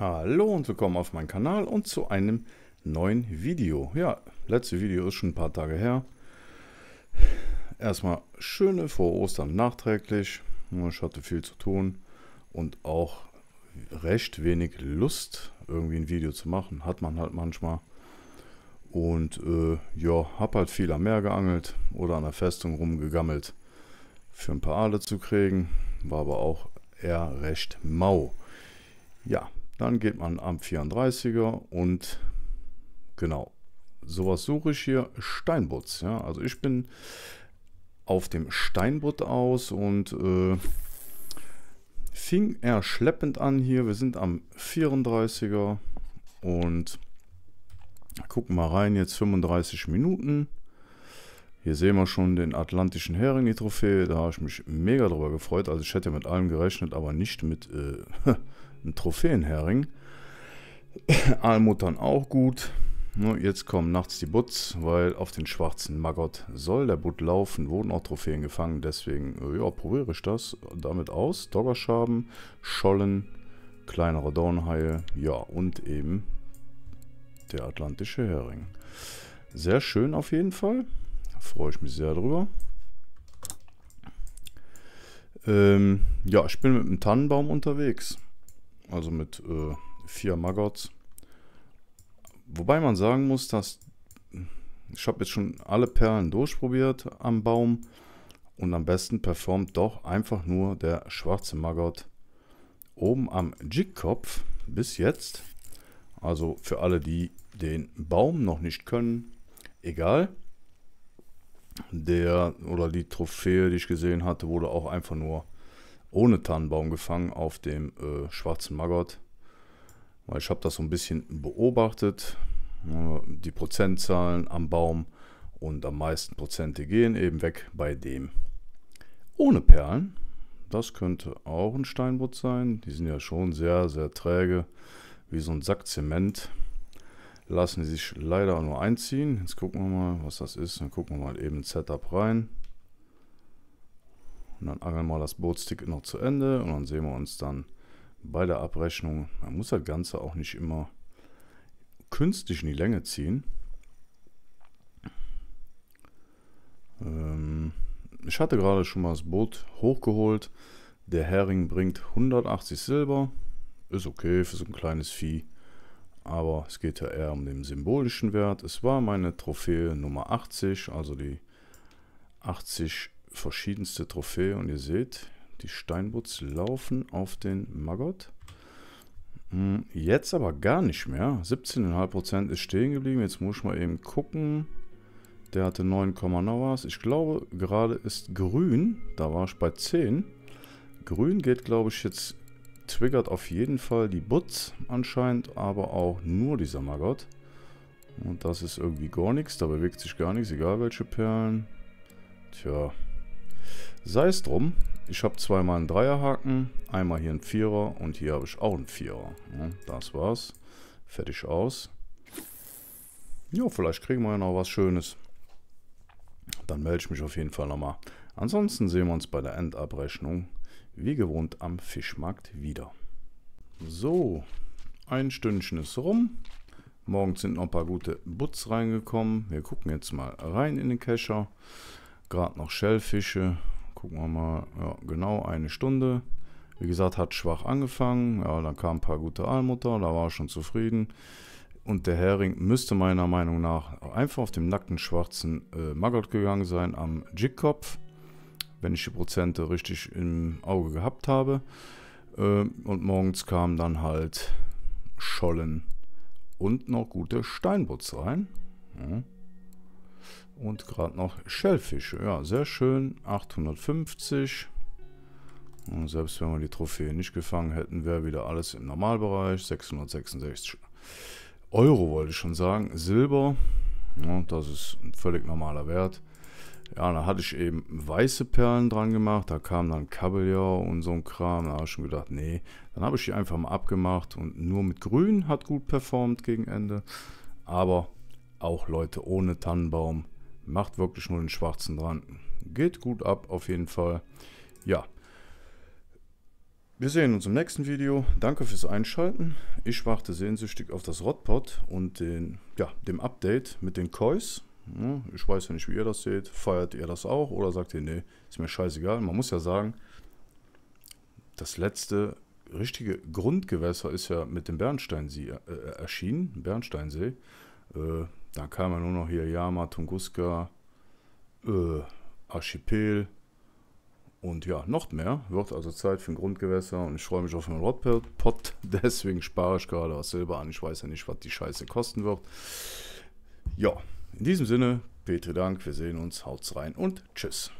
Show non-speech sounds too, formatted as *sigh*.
Hallo und willkommen auf meinem Kanal und zu einem neuen Video. Ja, letzte Video ist schon ein paar Tage her. Erstmal schöne vor Ostern nachträglich. Ich hatte viel zu tun und auch recht wenig Lust, irgendwie ein Video zu machen. Hat man halt manchmal. Und äh, ja, hab halt viel am Meer geangelt oder an der Festung rumgegammelt. Für ein paar Aale zu kriegen, war aber auch eher recht mau. Ja, dann geht man am 34er und genau, sowas suche ich hier, Steinbutz. Ja? Also ich bin auf dem Steinbutt aus und äh, fing er schleppend an hier. Wir sind am 34er und gucken mal rein, jetzt 35 Minuten. Hier sehen wir schon den Atlantischen Hering, die Trophäe. Da habe ich mich mega drüber gefreut. Also ich hätte mit allem gerechnet, aber nicht mit äh, *laughs* einem Trophäenhering. *laughs* Almuttern auch gut. Nur jetzt kommen nachts die Butts, weil auf den schwarzen Maggot soll der Butt laufen. Wurden auch Trophäen gefangen, deswegen äh, ja, probiere ich das damit aus. Doggerschaben, Schollen, kleinere Dornhaie, ja und eben der Atlantische Hering. Sehr schön auf jeden Fall freue ich mich sehr drüber. Ähm, ja, ich bin mit einem Tannenbaum unterwegs. Also mit äh, vier Maggots. Wobei man sagen muss, dass ich habe jetzt schon alle Perlen durchprobiert am Baum. Und am besten performt doch einfach nur der schwarze Maggot oben am Jigkopf bis jetzt. Also für alle, die den Baum noch nicht können, egal der oder die Trophäe, die ich gesehen hatte, wurde auch einfach nur ohne Tannenbaum gefangen auf dem äh, schwarzen Maggot. Weil ich habe das so ein bisschen beobachtet. Äh, die Prozentzahlen am Baum und am meisten Prozente gehen eben weg bei dem. Ohne Perlen. Das könnte auch ein Steinbutt sein. Die sind ja schon sehr, sehr träge, wie so ein Sack Zement lassen die sich leider nur einziehen. Jetzt gucken wir mal, was das ist. Dann gucken wir mal eben Setup rein. Und dann angeln wir das Bootstick noch zu Ende und dann sehen wir uns dann bei der Abrechnung. Man muss das Ganze auch nicht immer künstlich in die Länge ziehen. Ähm, ich hatte gerade schon mal das Boot hochgeholt. Der Hering bringt 180 Silber. Ist okay für so ein kleines Vieh aber es geht ja eher um den symbolischen Wert. Es war meine Trophäe Nummer 80, also die 80 verschiedenste Trophäe und ihr seht, die Steinbutz laufen auf den Maggot. Hm, jetzt aber gar nicht mehr. 17,5% ist stehen geblieben. Jetzt muss ich mal eben gucken. Der hatte 9, noch was. Ich glaube, gerade ist grün. Da war ich bei 10. Grün geht, glaube ich, jetzt triggert auf jeden Fall die Butz anscheinend, aber auch nur die Sammergott. Und das ist irgendwie gar nichts. Da bewegt sich gar nichts, egal welche Perlen. Tja. Sei es drum. Ich habe zweimal einen Dreierhaken, einmal hier einen Vierer und hier habe ich auch einen Vierer. Ja, das war's. Fertig aus. Ja, vielleicht kriegen wir ja noch was Schönes. Dann melde ich mich auf jeden Fall nochmal. Ansonsten sehen wir uns bei der Endabrechnung wie gewohnt am Fischmarkt wieder. So, ein Stündchen ist rum. Morgens sind noch ein paar gute Butts reingekommen. Wir gucken jetzt mal rein in den Kescher. Gerade noch Schellfische. Gucken wir mal. Ja, genau eine Stunde. Wie gesagt, hat schwach angefangen. Ja, dann kamen ein paar gute Aalmutter. Da war ich schon zufrieden. Und der Hering müsste meiner Meinung nach einfach auf dem nackten schwarzen äh, Maggot gegangen sein am Jigkopf wenn ich die Prozente richtig im Auge gehabt habe. Äh, und morgens kamen dann halt Schollen und noch gute Steinbutz rein. Und gerade noch Schellfische. Ja, sehr schön. 850. Und selbst wenn wir die Trophäe nicht gefangen hätten, wäre wieder alles im Normalbereich. 666 Euro wollte ich schon sagen. Silber. Ja, das ist ein völlig normaler Wert. Ja, da hatte ich eben weiße Perlen dran gemacht, da kam dann Kabeljau und so ein Kram, da habe ich schon gedacht, nee. Dann habe ich die einfach mal abgemacht und nur mit grün hat gut performt gegen Ende. Aber auch Leute ohne Tannenbaum, macht wirklich nur den schwarzen dran. Geht gut ab auf jeden Fall. Ja, wir sehen uns im nächsten Video. Danke fürs Einschalten. Ich warte sehnsüchtig auf das Rotpot und den, ja, dem Update mit den Kois. Hm, ich weiß ja nicht, wie ihr das seht. Feiert ihr das auch oder sagt ihr, nee, ist mir scheißegal. Man muss ja sagen, das letzte richtige Grundgewässer ist ja mit dem Bernsteinsee äh, äh erschienen, Bernsteinsee. Äh, da kam ja nur noch hier Yama, Tunguska, äh, Archipel und ja, noch mehr. Wird also Zeit für ein Grundgewässer und ich freue mich auf einen Rotpot. *laughs* Deswegen spare ich gerade was Silber an. Ich weiß ja nicht, was die Scheiße kosten wird. Ja. In diesem Sinne, Petri Dank, wir sehen uns, haut's rein und tschüss.